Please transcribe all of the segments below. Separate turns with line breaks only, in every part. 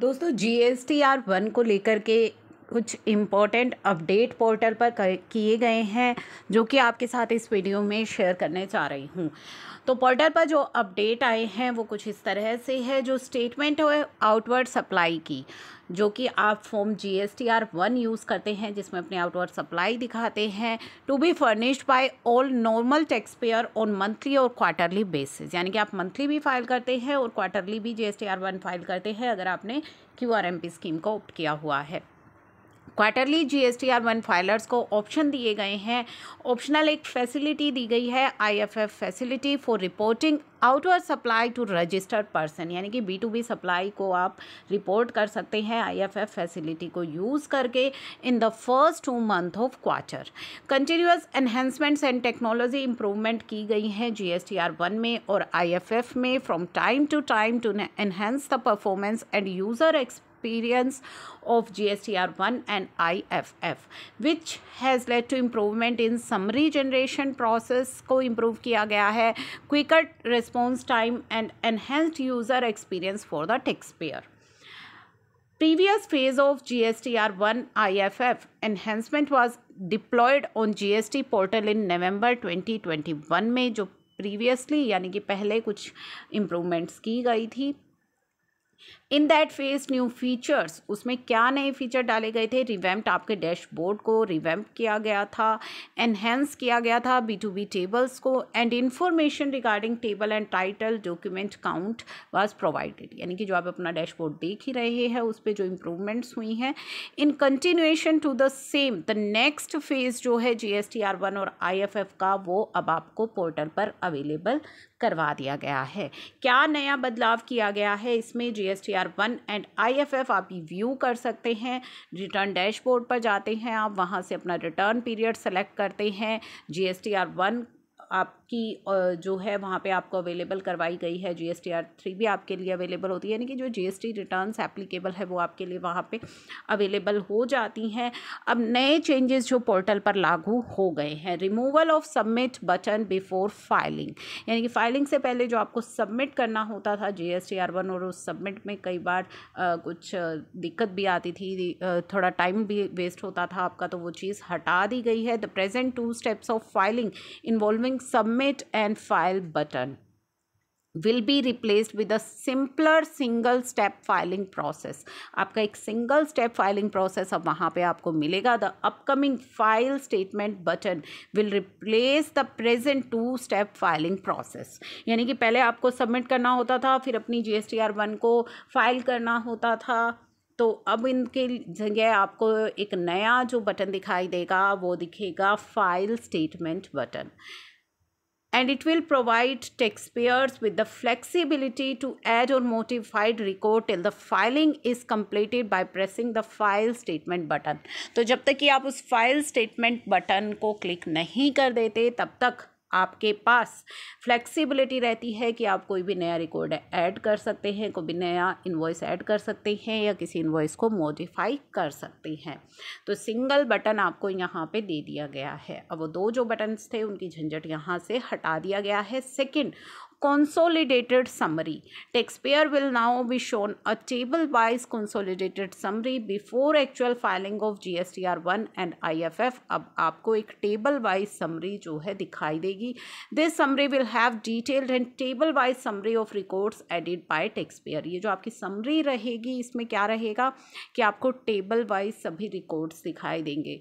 दोस्तों G S T R one को लेकर के कुछ इम्पोर्टेंट अपडेट पोर्टल पर किए गए हैं जो कि आपके साथ इस वीडियो में शेयर करने जा रही हूँ तो पोर्टल पर जो अपडेट आए हैं वो कुछ इस तरह से है जो स्टेटमेंट है आउटवर्ड सप्लाई की जो कि आप form G S T R one use करते हैं जिसमें अपने आउटवर्ड सप्लाई दिखाते हैं to be furnished by all normal tax payer on monthly और क्वार्टरली बेसिस यानी कि आप मंथली भी फाइल करते हैं और क्वार्टरली भी G S T R one file करते हैं अगर आपने Q R M P scheme को ऑप्ट किया हुआ है क्वार्टरली जीएसटीआर वन फाइलर्स को ऑप्शन दिए गए हैं ऑप्शनल एक फैसिलिटी दी गई है IFF facility for reporting outward supply to registered person यानी कि बी टू बी सप्लाई को आप रिपोर्ट कर सकते हैं आईएफएफ फैसिलिटी को यूज़ करके in the first two month of quarter continuous enhancements and technology improvement की गई हैं आर वन में और एफ में from time to time to enhance the performance and user exp experience of GSTR 1 and IFF which has led to improvement in summary generation process Ko improve kiya gaya hai, quicker response time and enhanced user experience for the taxpayer previous phase of GSTR 1 IFF enhancement was deployed on GST portal in November 2021 में जो previously यानी कि पहले कुछ improvements की गई थी in that phase new features उसमें क्या नए फीचर डाले गए थे रिवैम्प्ड आपके डैशबोर्ड को रिवैम्प किया गया था एनहेंस किया गया था बी टू बी टेबल्स को and information regarding table and title document count was provided यानी कि जो आप अपना डैशबोर्ड देख ही रहे हैं उस पर जो इम्प्रूवमेंट्स हुई हैं in continuation to the same the next phase जो है G S T R one और आई एफ एफ का वो अब आपको पोर्टल पर अवेलेबल करवा दिया गया है क्या नया बदलाव किया गया है इसमें G S T R one and I F F आप व्यू कर सकते हैं रिटर्न डैशबोर्ड पर जाते हैं आप वहाँ से अपना रिटर्न पीरियड सेलेक्ट करते हैं G S T R one आपकी जो है वहाँ पे आपको अवेलेबल करवाई गई है G S T R three भी आपके लिए अवेलेबल होती है यानी कि जो G S T return applicable है वो आपके लिए वहाँ पे अवेलेबल हो जाती हैं अब नए चेंजेस जो पोर्टल पर लागू हो गए हैं removal of submit button before filing यानी कि फाइलिंग से पहले जो आपको सबमिट करना होता था G S T R one और उस सबमिट में कई बार आ, कुछ दिक्कत भी आती थी थोड़ा टाइम भी वेस्ट होता था आपका तो वो चीज़ हटा दी गई है the present two steps of filing involving submit and file button will be replaced with a simpler single step filing process आपका एक single step filing process अब वहाँ पे आपको मिलेगा the upcoming file statement button will replace the present two step filing process यानी कि पहले आपको submit करना होता था फिर अपनी G S T R one को फाइल करना होता था तो अब इनके जगह आपको एक नया जो बटन दिखाई देगा वो दिखेगा file statement button and it will provide taxpayers with the flexibility to add or modify record till the filing is completed by pressing the file statement button तो जब तक कि आप उस file statement button को click नहीं कर देते तब तक आपके पास फ्लेक्सिबिलिटी रहती है कि आप कोई भी नया रिकॉर्ड ऐड कर सकते हैं कोई भी नया इन्वॉइस ऐड कर सकते हैं या किसी इन्वॉइस को मॉडिफाई कर सकते हैं तो सिंगल बटन आपको यहाँ पे दे दिया गया है अब वो दो जो बटन्स थे उनकी झंझट यहाँ से हटा दिया गया है second consolidated summary taxpayer will now be shown a table wise consolidated summary before actual filing of GSTR 1 and IFF ab aapko ek table wise summary jo hai dikhai degi this summary will have detailed and table wise summary of records added by taxpayer ye jo aapki summary rahegi isme kya rahega ki aapko table wise sabhi records dikhai denge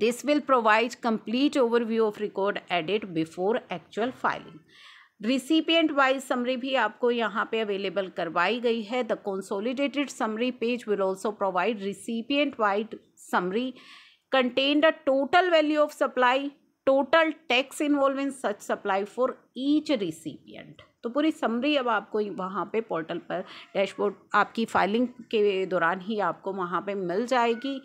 This will provide complete overview of record added before actual filing. Recipient wise summary भी आपको यहाँ पे available करवाई गई है the consolidated summary page will also provide recipient wide summary contained a total value of supply total tax involve in such supply for each recipient तो पूरी summary अब आपको वहाँ पे पोर्टल पर डैशबोर्ड आपकी फाइलिंग के दौरान ही आपको वहाँ पे मिल जाएगी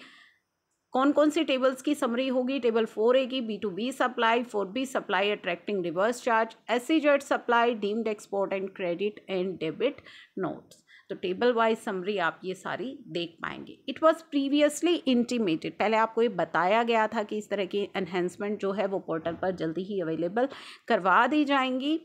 कौन कौन सी टेबल्स की समरी होगी टेबल फोर ए की B to B supply four B supply attracting reverse charge S supply deemed export and credit and debit notes तो टेबल वाइज समरी आप ये सारी देख पाएंगे इट वॉज प्रीवियसली इंटीमेटेड पहले आपको ये बताया गया था कि इस तरह की एनहेंसमेंट जो है वो पोर्टल पर जल्दी ही अवेलेबल करवा दी जाएंगी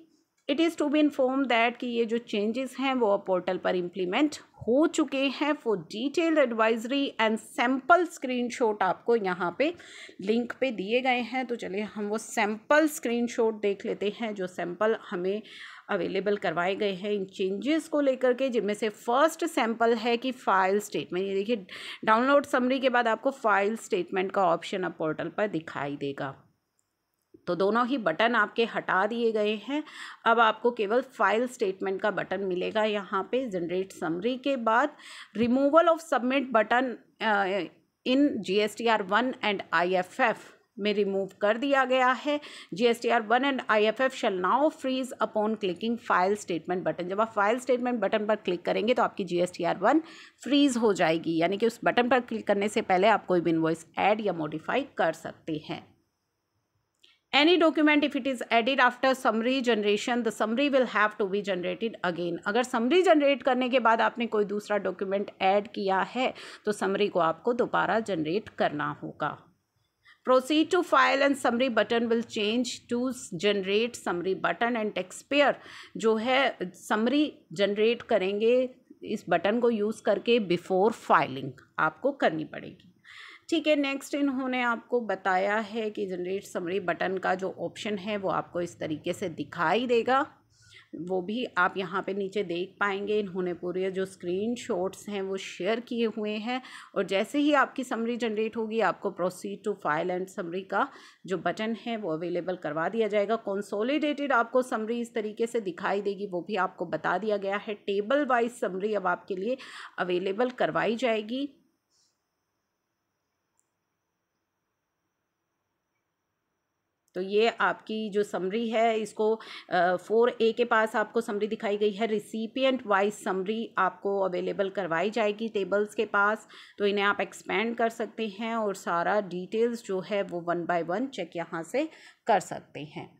it is to be inform that कि ये जो चेंजेस हैं वो पोर्टल पर इम्प्लीमेंट हो चुके हैं for detail advisory and sample screenshot आपको यहाँ पे लिंक पे दिए गए हैं तो चलिए हम वो सैम्पल स्क्रीनशॉट देख लेते हैं जो सैम्पल हमें अवेलेबल करवाए गए हैं इन चेंजेस को लेकर के जिनमें से फर्स्ट सैम्पल है कि फ़ाइल स्टेटमेंट ये देखिए डाउनलोड समरी के बाद आपको फ़ाइल स्टेटमेंट का ऑप्शन अब पोर्टल पर दिखाई देगा तो दोनों ही बटन आपके हटा दिए गए हैं अब आपको केवल फाइल स्टेटमेंट का बटन मिलेगा यहाँ पे जनरेट समरी के बाद removal of submit button in G S T R one and I F F में रिमूव कर दिया गया है G S T R one and I F F shall now freeze upon clicking file statement button जब आप file statement button पर click करेंगे तो आपकी G S T R one freeze हो जाएगी यानी कि उस बटन पर क्लिक करने से पहले आप कोई भी इन्वॉइस ऐड या मॉडिफाई कर सकते हैं any document if it is added after summary generation the summary will have to be generated again अगर समरी जनरेट करने के बाद आपने कोई दूसरा डॉक्यूमेंट ऐड किया है तो समरी को आपको दोबारा जनरेट करना होगा proceed to file and summary button will change to generate summary button and taxpayer जो है समरी जनरेट करेंगे इस बटन को यूज़ करके बिफोर फाइलिंग आपको करनी पड़ेगी ठीक है नेक्स्ट इन्होंने आपको बताया है कि जनरेट समरी बटन का जो ऑप्शन है वो आपको इस तरीके से दिखाई देगा वो भी आप यहाँ पे नीचे देख पाएंगे इन्होंने पूरे जो स्क्रीन शॉट्स हैं वो शेयर किए हुए हैं और जैसे ही आपकी समरी जनरेट होगी आपको proceed to file and summary का जो बटन है वो अवेलेबल करवा दिया जाएगा कंसोलिडेटेड आपको समरी इस तरीके से दिखाई देगी वो भी आपको बता दिया गया है टेबल वाइज समरी अब आपके लिए अवेलेबल करवाई जाएगी तो ये आपकी जो समरी है इसको फोर ए के पास आपको समरी दिखाई गई है रिसीपियंट वाइज समरी आपको अवेलेबल करवाई जाएगी टेबल्स के पास तो इन्हें आप एक्सपेंड कर सकते हैं और सारा डिटेल्स जो है वो वन बाय वन चेक यहाँ से कर सकते हैं